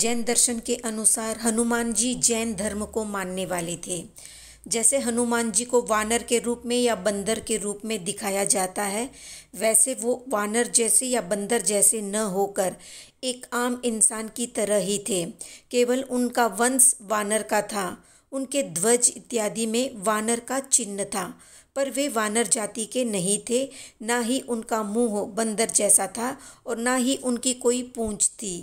जैन दर्शन के अनुसार हनुमान जी जैन धर्म को मानने वाले थे जैसे हनुमान जी को वानर के रूप में या बंदर के रूप में दिखाया जाता है वैसे वो वानर जैसे या बंदर जैसे न होकर एक आम इंसान की तरह ही थे केवल उनका वंश वानर का था उनके ध्वज इत्यादि में वानर का चिन्ह था पर वे वानर जाति के नहीं थे ना ही उनका मुंह बंदर जैसा था और ना ही उनकी कोई पूंछ थी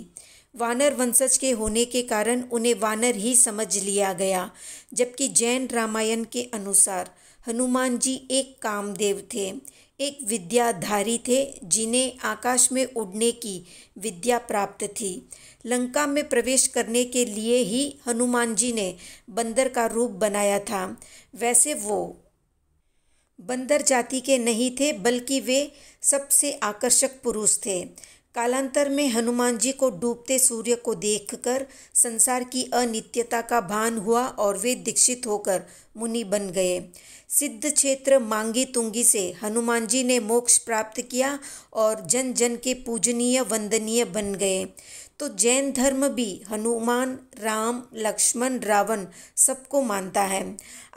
वानर वंशज के होने के कारण उन्हें वानर ही समझ लिया गया जबकि जैन रामायण के अनुसार हनुमान जी एक कामदेव थे एक विद्याधारी थे जिन्हें आकाश में उड़ने की विद्या प्राप्त थी लंका में प्रवेश करने के लिए ही हनुमान जी ने बंदर का रूप बनाया था वैसे वो बंदर जाति के नहीं थे बल्कि वे सबसे आकर्षक पुरुष थे कालांतर में हनुमान जी को डूबते सूर्य को देखकर संसार की अनित्यता का भान हुआ और वे दीक्षित होकर मुनि बन गए सिद्ध क्षेत्र मांगी तुंगी से हनुमान जी ने मोक्ष प्राप्त किया और जन जन के पूजनीय वंदनीय बन गए तो जैन धर्म भी हनुमान राम लक्ष्मण रावण सबको मानता है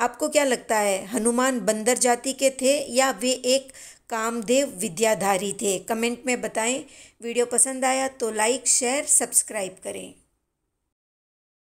आपको क्या लगता है हनुमान बंदर जाति के थे या वे एक कामदेव विद्याधारी थे कमेंट में बताएं वीडियो पसंद आया तो लाइक शेयर सब्सक्राइब करें